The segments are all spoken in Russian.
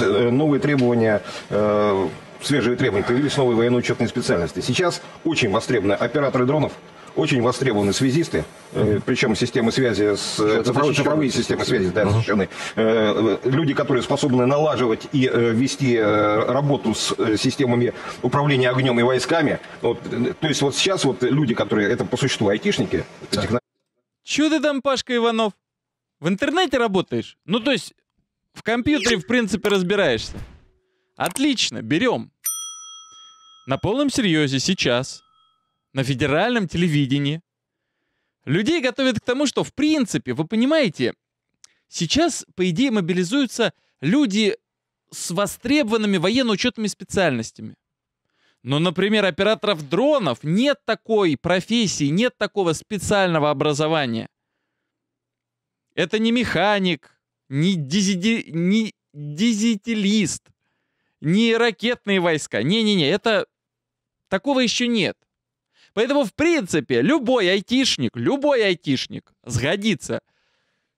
Э, новые требования э, свежие требования, появились новые военно-учетные специальности. Сейчас очень востребованы операторы дронов, очень востребованы связисты, э, причем системы связи, с, цифровые, цифровые системы связи, да, защищены. люди, которые способны налаживать и вести работу с системами управления огнем и войсками. Вот, то есть вот сейчас вот люди, которые, это по существу айтишники. Да. Техно... Чего ты там, Пашка Иванов? В интернете работаешь? Ну, то есть в компьютере, в принципе, разбираешься. Отлично, берем. На полном серьезе сейчас, на федеральном телевидении, людей готовят к тому, что, в принципе, вы понимаете, сейчас, по идее, мобилизуются люди с востребованными военно-учетными специальностями. Но, например, операторов дронов нет такой профессии, нет такого специального образования. Это не механик, не, дизиди, не дизителист, не ракетные войска. Не-не-не, это... Такого еще нет. Поэтому, в принципе, любой айтишник, любой айтишник сгодится.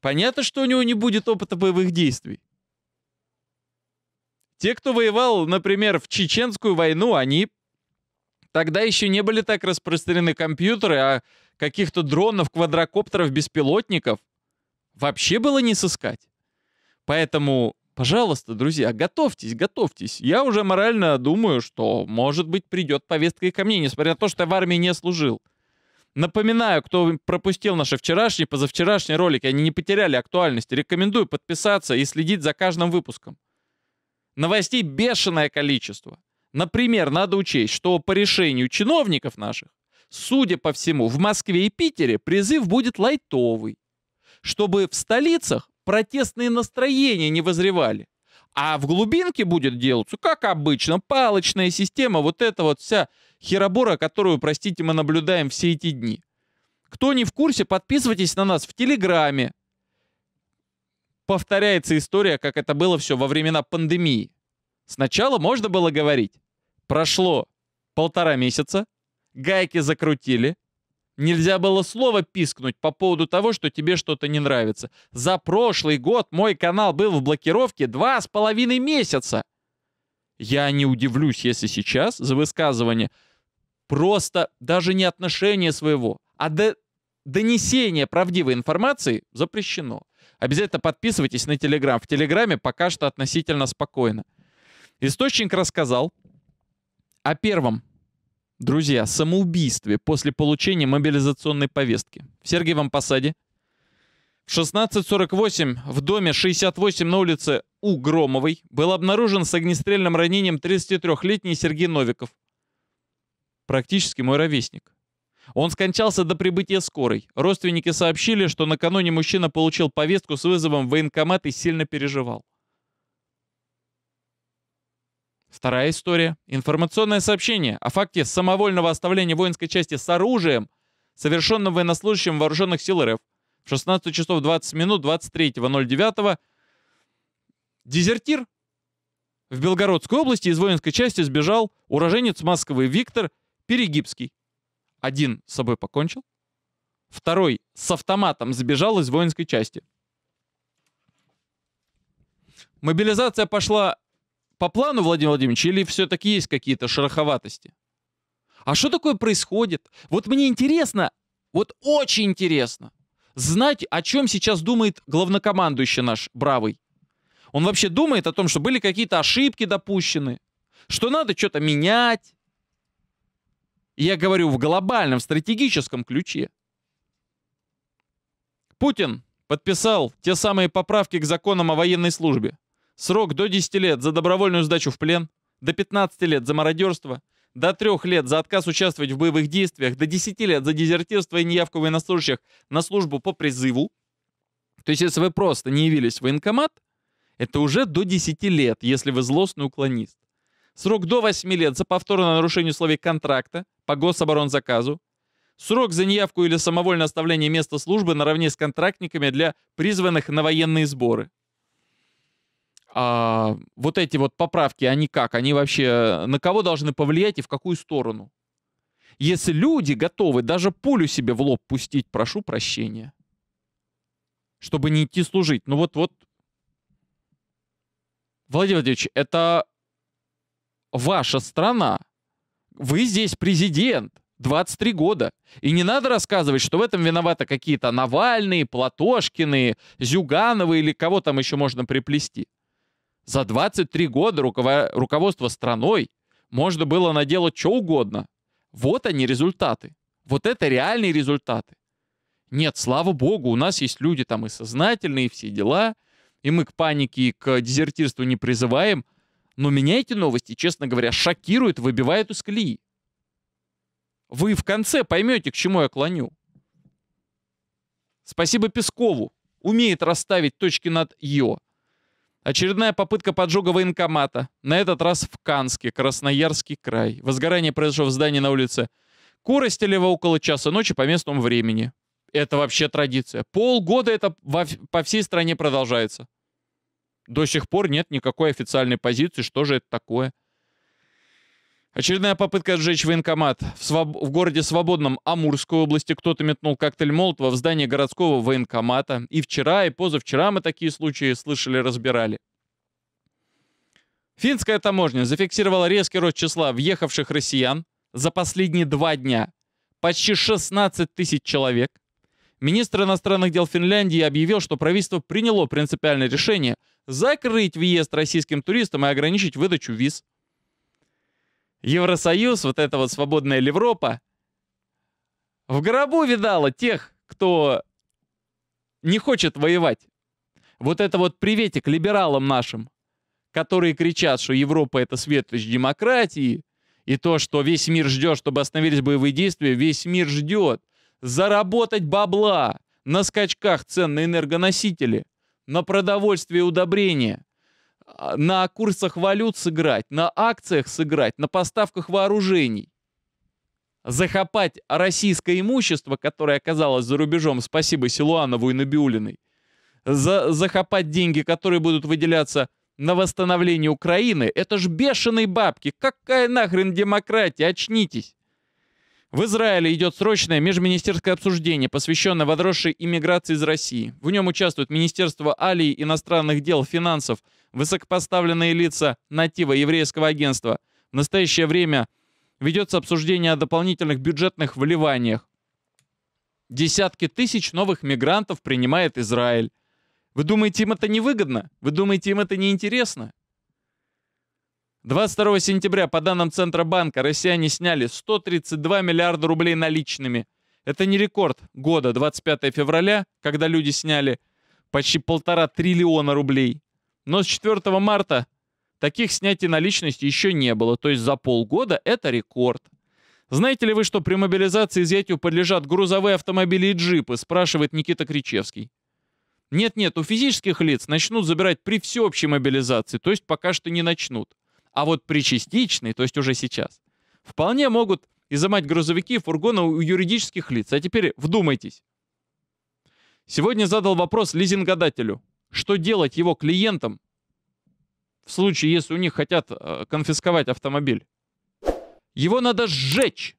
Понятно, что у него не будет опыта боевых действий. Те, кто воевал, например, в Чеченскую войну, они тогда еще не были так распространены компьютеры, а каких-то дронов, квадрокоптеров, беспилотников вообще было не сыскать. Поэтому, пожалуйста, друзья, готовьтесь, готовьтесь. Я уже морально думаю, что, может быть, придет повестка и ко мне, несмотря на то, что я в армии не служил. Напоминаю, кто пропустил наши вчерашние, позавчерашние ролики, они не потеряли актуальности. Рекомендую подписаться и следить за каждым выпуском. Новостей бешеное количество. Например, надо учесть, что по решению чиновников наших, судя по всему, в Москве и Питере призыв будет лайтовый, чтобы в столицах протестные настроения не возревали. А в глубинке будет делаться, как обычно, палочная система, вот эта вот вся херобора, которую, простите, мы наблюдаем все эти дни. Кто не в курсе, подписывайтесь на нас в Телеграме. Повторяется история, как это было все во времена пандемии. Сначала можно было говорить. Прошло полтора месяца, гайки закрутили, Нельзя было слово пискнуть по поводу того, что тебе что-то не нравится. За прошлый год мой канал был в блокировке два с половиной месяца. Я не удивлюсь, если сейчас за высказывание просто даже не отношение своего, а до донесение правдивой информации запрещено. Обязательно подписывайтесь на Телеграм. В Телеграме пока что относительно спокойно. Источник рассказал о первом Друзья, самоубийстве после получения мобилизационной повестки. В Сергиевом посаде. В 16.48 в доме 68 на улице У. Громовой был обнаружен с огнестрельным ранением 33-летний Сергей Новиков. Практически мой ровесник. Он скончался до прибытия скорой. Родственники сообщили, что накануне мужчина получил повестку с вызовом в военкомат и сильно переживал. Вторая история. Информационное сообщение о факте самовольного оставления воинской части с оружием, совершенным военнослужащим вооруженных сил РФ. В 16 часов 20 минут 23.09 дезертир в Белгородской области из воинской части сбежал уроженец Москвы Виктор Перегибский. Один с собой покончил, второй с автоматом сбежал из воинской части. Мобилизация пошла по плану, Владимир Владимирович, или все-таки есть какие-то шероховатости? А что такое происходит? Вот мне интересно, вот очень интересно, знать, о чем сейчас думает главнокомандующий наш бравый. Он вообще думает о том, что были какие-то ошибки допущены, что надо что-то менять. Я говорю в глобальном стратегическом ключе. Путин подписал те самые поправки к законам о военной службе. Срок до 10 лет за добровольную сдачу в плен, до 15 лет за мародерство, до 3 лет за отказ участвовать в боевых действиях, до 10 лет за дезертирство и неявку военнослужащих на службу по призыву. То есть, если вы просто не явились в военкомат, это уже до 10 лет, если вы злостный уклонист. Срок до 8 лет за повторное нарушение условий контракта по гособоронзаказу. Срок за неявку или самовольное оставление места службы наравне с контрактниками для призванных на военные сборы а, вот эти вот поправки, они как? Они вообще на кого должны повлиять и в какую сторону? Если люди готовы даже пулю себе в лоб пустить, прошу прощения, чтобы не идти служить. Ну вот, вот, Владимир Владимирович, это ваша страна. Вы здесь президент. 23 года. И не надо рассказывать, что в этом виноваты какие-то Навальные, Платошкины, Зюгановы или кого там еще можно приплести. За 23 года руководство страной можно было наделать что угодно. Вот они результаты. Вот это реальные результаты. Нет, слава богу, у нас есть люди там и сознательные, и все дела, и мы к панике и к дезертирству не призываем, но меня эти новости, честно говоря, шокируют, выбивают из колеи. Вы в конце поймете, к чему я клоню. Спасибо Пескову. Умеет расставить точки над «ё». Очередная попытка поджога военкомата. На этот раз в Канске, Красноярский край. Возгорание произошло в здании на улице Куростелева около часа ночи по местному времени. Это вообще традиция. Полгода это во, по всей стране продолжается. До сих пор нет никакой официальной позиции, что же это такое. Очередная попытка сжечь военкомат. В, своб... в городе Свободном Амурской области кто-то метнул коктейль Молотова в здание городского военкомата. И вчера, и позавчера мы такие случаи слышали, разбирали. Финская таможня зафиксировала резкий рост числа въехавших россиян за последние два дня. Почти 16 тысяч человек. Министр иностранных дел Финляндии объявил, что правительство приняло принципиальное решение закрыть въезд российским туристам и ограничить выдачу виз. Евросоюз, вот эта вот свободная Европа, в гробу видала тех, кто не хочет воевать. Вот это вот приветик либералам нашим, которые кричат, что Европа это светлость демократии, и то, что весь мир ждет, чтобы остановились боевые действия, весь мир ждет. Заработать бабла на скачках цен на энергоносители, на продовольствие и удобрения – а, на курсах валют сыграть, на акциях сыграть, на поставках вооружений. Захопать российское имущество, которое оказалось за рубежом, спасибо Силуанову и Набиулиной. За, захопать деньги, которые будут выделяться на восстановление Украины. Это ж бешеные бабки. Какая нахрен демократия? Очнитесь. В Израиле идет срочное межминистерское обсуждение, посвященное возросшей иммиграции из России. В нем участвуют Министерство Алии, иностранных дел, финансов, высокопоставленные лица натива еврейского агентства. В настоящее время ведется обсуждение о дополнительных бюджетных вливаниях. Десятки тысяч новых мигрантов принимает Израиль. Вы думаете, им это невыгодно? Вы думаете, им это неинтересно? 22 сентября, по данным Центробанка, россияне сняли 132 миллиарда рублей наличными. Это не рекорд года 25 февраля, когда люди сняли почти полтора триллиона рублей. Но с 4 марта таких снятий наличности еще не было, то есть за полгода это рекорд. Знаете ли вы, что при мобилизации изъятию подлежат грузовые автомобили и джипы, спрашивает Никита Кричевский. Нет-нет, у физических лиц начнут забирать при всеобщей мобилизации, то есть пока что не начнут. А вот при частичной, то есть уже сейчас, вполне могут изымать грузовики и фургоны у юридических лиц. А теперь вдумайтесь. Сегодня задал вопрос лизингодателю. Что делать его клиентам в случае, если у них хотят э, конфисковать автомобиль? Его надо сжечь.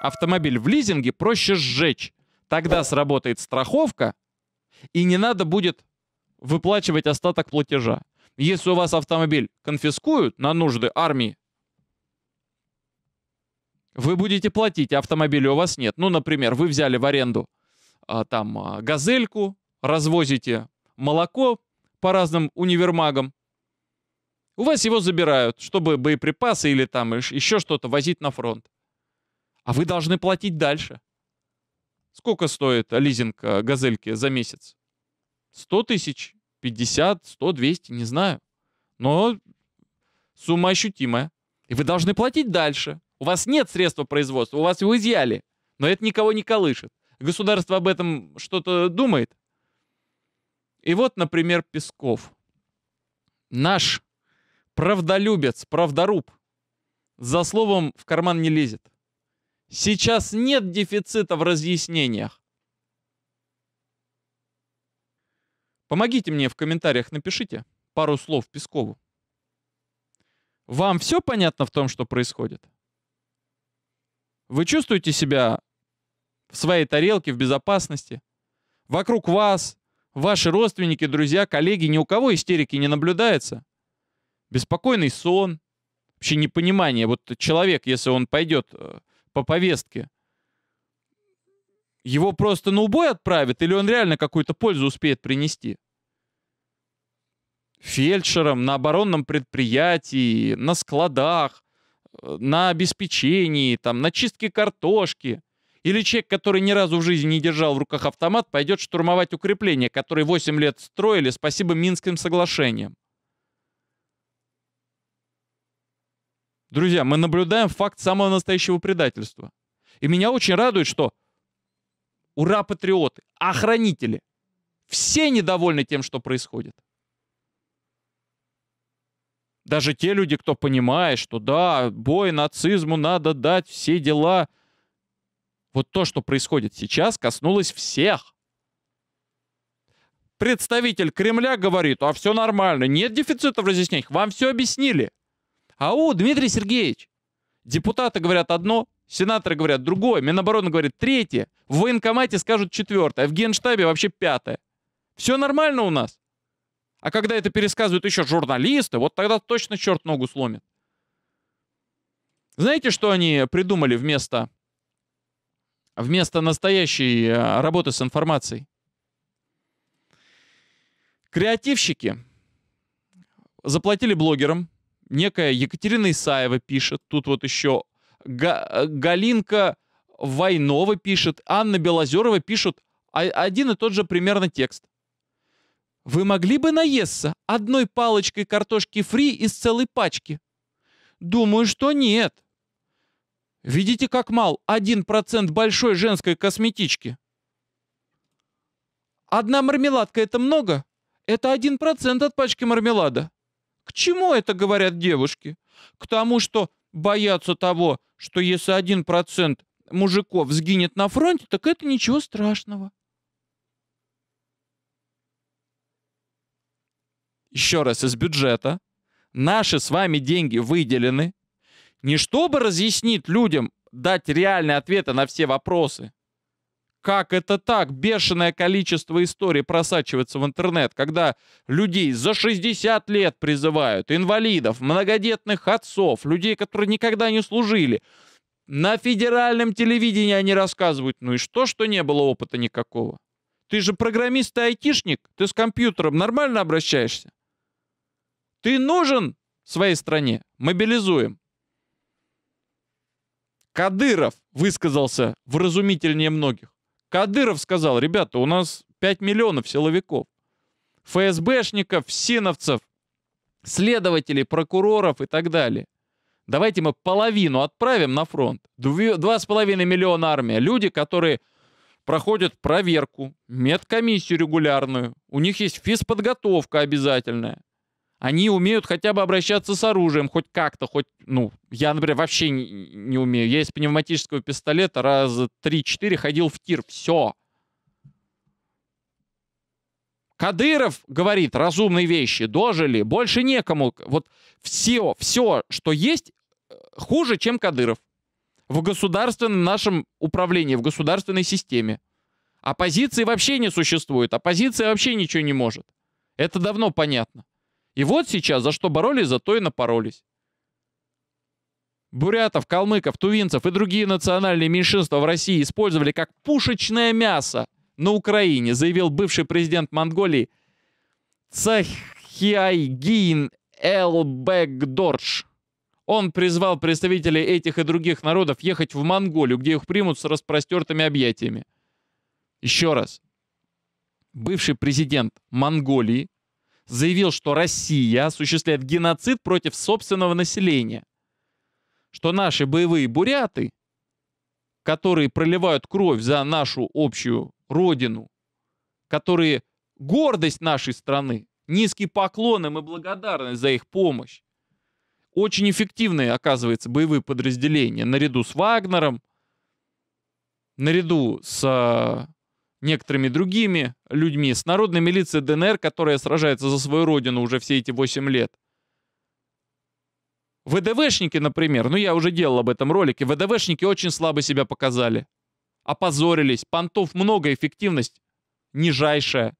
Автомобиль в лизинге проще сжечь. Тогда сработает страховка, и не надо будет выплачивать остаток платежа если у вас автомобиль конфискуют на нужды армии, вы будете платить, а автомобиля у вас нет. Ну, например, вы взяли в аренду а, там а, газельку, развозите молоко по разным универмагам. У вас его забирают, чтобы боеприпасы или там еще что-то возить на фронт. А вы должны платить дальше. Сколько стоит лизинг а, газельки за месяц? 100 тысяч 50, 100, 200, не знаю. Но сумма ощутимая. И вы должны платить дальше. У вас нет средства производства, у вас его изъяли. Но это никого не колышет. Государство об этом что-то думает. И вот, например, Песков. Наш правдолюбец, правдоруб, за словом в карман не лезет. Сейчас нет дефицита в разъяснениях. Помогите мне в комментариях, напишите пару слов Пескову. Вам все понятно в том, что происходит? Вы чувствуете себя в своей тарелке, в безопасности? Вокруг вас, ваши родственники, друзья, коллеги, ни у кого истерики не наблюдается? Беспокойный сон, вообще непонимание. Вот человек, если он пойдет э, по повестке, его просто на убой отправят или он реально какую-то пользу успеет принести? фельдшером на оборонном предприятии, на складах, э, на обеспечении, там, на чистке картошки. Или человек, который ни разу в жизни не держал в руках автомат, пойдет штурмовать укрепления, которые 8 лет строили, спасибо Минским соглашениям. Друзья, мы наблюдаем факт самого настоящего предательства. И меня очень радует, что ура патриоты, охранители, все недовольны тем, что происходит. Даже те люди, кто понимает, что да, бой нацизму надо дать, все дела. Вот то, что происходит сейчас, коснулось всех. Представитель Кремля говорит, а все нормально, нет дефицита в разъяснениях, вам все объяснили. Ау, Дмитрий Сергеевич, депутаты говорят одно, сенаторы говорят другое, Минобороны говорит третье, в военкомате скажут четвертое, в генштабе вообще пятое. Все нормально у нас. А когда это пересказывают еще журналисты, вот тогда точно черт ногу сломит. Знаете, что они придумали вместо, вместо настоящей э, работы с информацией? Креативщики заплатили блогерам. Некая Екатерина Исаева пишет. Тут вот еще Га- Галинка Войнова пишет. Анна Белозерова пишет а, один и тот же примерно текст. Вы могли бы наесться одной палочкой картошки фри из целой пачки? Думаю, что нет. Видите, как мал 1% большой женской косметички? Одна мармеладка — это много? Это 1% от пачки мармелада. К чему это говорят девушки? К тому, что боятся того, что если 1% мужиков сгинет на фронте, так это ничего страшного. еще раз, из бюджета. Наши с вами деньги выделены. Не чтобы разъяснить людям, дать реальные ответы на все вопросы. Как это так? Бешеное количество историй просачивается в интернет, когда людей за 60 лет призывают, инвалидов, многодетных отцов, людей, которые никогда не служили. На федеральном телевидении они рассказывают, ну и что, что не было опыта никакого? Ты же программист и айтишник, ты с компьютером нормально обращаешься? Ты нужен своей стране? Мобилизуем. Кадыров высказался вразумительнее многих. Кадыров сказал, ребята, у нас 5 миллионов силовиков, ФСБшников, синовцев, следователей, прокуроров и так далее. Давайте мы половину отправим на фронт. 2,5 миллиона армия. Люди, которые проходят проверку, медкомиссию регулярную. У них есть физподготовка обязательная. Они умеют хотя бы обращаться с оружием, хоть как-то, хоть, ну, я, например, вообще не, не умею. Я из пневматического пистолета раз 3-4 ходил в тир, все. Кадыров говорит разумные вещи, дожили, больше некому. Вот все, все, что есть, э, хуже, чем Кадыров. В государственном нашем управлении, в государственной системе. Оппозиции вообще не существует, оппозиция вообще ничего не может. Это давно понятно. И вот сейчас за что боролись, за то и напоролись. Бурятов, калмыков, тувинцев и другие национальные меньшинства в России использовали как пушечное мясо на Украине, заявил бывший президент Монголии Цахиайгин Элбекдорж. Он призвал представителей этих и других народов ехать в Монголию, где их примут с распростертыми объятиями. Еще раз. Бывший президент Монголии заявил, что Россия осуществляет геноцид против собственного населения. Что наши боевые буряты, которые проливают кровь за нашу общую родину, которые гордость нашей страны, низкий поклон им и благодарность за их помощь. Очень эффективные, оказывается, боевые подразделения наряду с Вагнером, наряду с а, некоторыми другими людьми, с народной милицией ДНР, которая сражается за свою родину уже все эти 8 лет. ВДВшники, например, ну я уже делал об этом ролике, ВДВшники очень слабо себя показали. Опозорились, понтов много, эффективность нижайшая.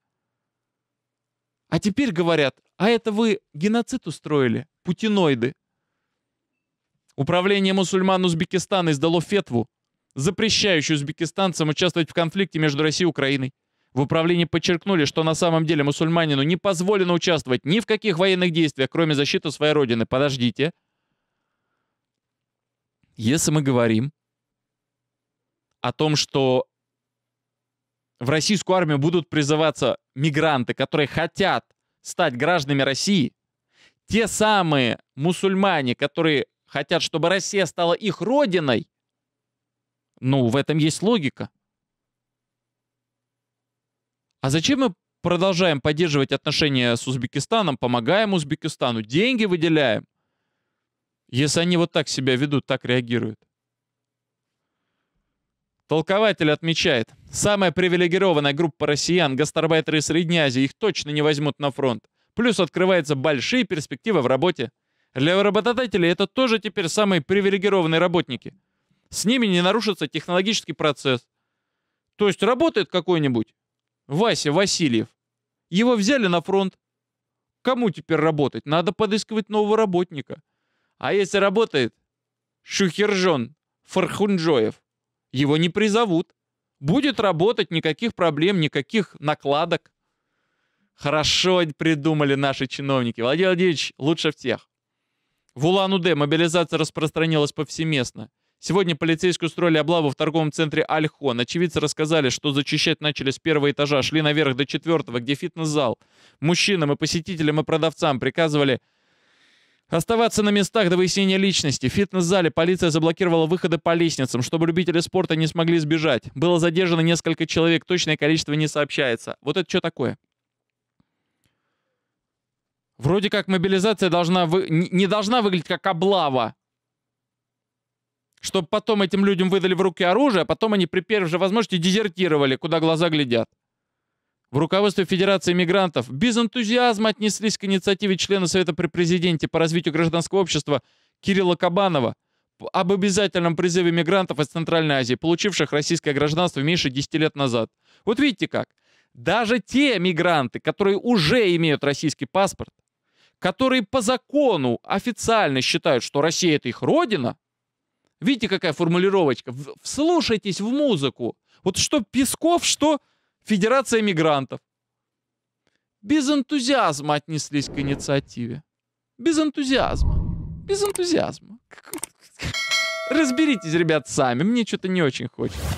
А теперь говорят, а это вы геноцид устроили, путиноиды. Управление мусульман Узбекистана издало фетву, запрещающий узбекистанцам участвовать в конфликте между Россией и Украиной. В управлении подчеркнули, что на самом деле мусульманину не позволено участвовать ни в каких военных действиях, кроме защиты своей родины. Подождите. Если мы говорим о том, что в российскую армию будут призываться мигранты, которые хотят стать гражданами России, те самые мусульмане, которые хотят, чтобы Россия стала их родиной, ну, в этом есть логика. А зачем мы продолжаем поддерживать отношения с Узбекистаном, помогаем Узбекистану, деньги выделяем, если они вот так себя ведут, так реагируют? Толкователь отмечает, самая привилегированная группа россиян, гастарбайтеры из Средней Азии, их точно не возьмут на фронт. Плюс открываются большие перспективы в работе. Для работодателей это тоже теперь самые привилегированные работники – с ними не нарушится технологический процесс. То есть работает какой-нибудь Вася Васильев. Его взяли на фронт. Кому теперь работать? Надо подыскивать нового работника. А если работает Шухержон Фархунджоев, его не призовут. Будет работать, никаких проблем, никаких накладок. Хорошо придумали наши чиновники. Владимир Владимирович лучше всех. В Улан-Удэ мобилизация распространилась повсеместно. Сегодня полицейские устроили облаву в торговом центре Альхон. Очевидцы рассказали, что зачищать начали с первого этажа, шли наверх до четвертого, где фитнес-зал. Мужчинам и посетителям и продавцам приказывали Оставаться на местах до выяснения личности. В фитнес-зале полиция заблокировала выходы по лестницам, чтобы любители спорта не смогли сбежать. Было задержано несколько человек, точное количество не сообщается. Вот это что такое? Вроде как мобилизация должна вы... не должна выглядеть как облава чтобы потом этим людям выдали в руки оружие, а потом они при первой же возможности дезертировали, куда глаза глядят. В руководстве Федерации мигрантов без энтузиазма отнеслись к инициативе члена Совета при Президенте по развитию гражданского общества Кирилла Кабанова об обязательном призыве мигрантов из Центральной Азии, получивших российское гражданство меньше 10 лет назад. Вот видите как. Даже те мигранты, которые уже имеют российский паспорт, которые по закону официально считают, что Россия это их родина, Видите, какая формулировочка? Вслушайтесь в музыку. Вот что Песков, что Федерация мигрантов. Без энтузиазма отнеслись к инициативе. Без энтузиазма. Без энтузиазма. Разберитесь, ребят, сами. Мне что-то не очень хочется.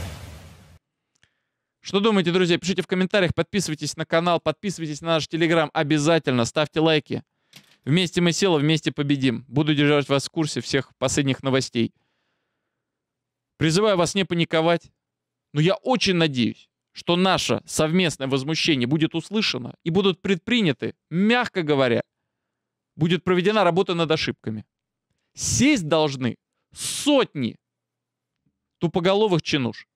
Что думаете, друзья? Пишите в комментариях, подписывайтесь на канал, подписывайтесь на наш телеграм. Обязательно ставьте лайки. Вместе мы сила, вместе победим. Буду держать вас в курсе всех последних новостей. Призываю вас не паниковать. Но я очень надеюсь, что наше совместное возмущение будет услышано и будут предприняты, мягко говоря, будет проведена работа над ошибками. Сесть должны сотни тупоголовых чинуш.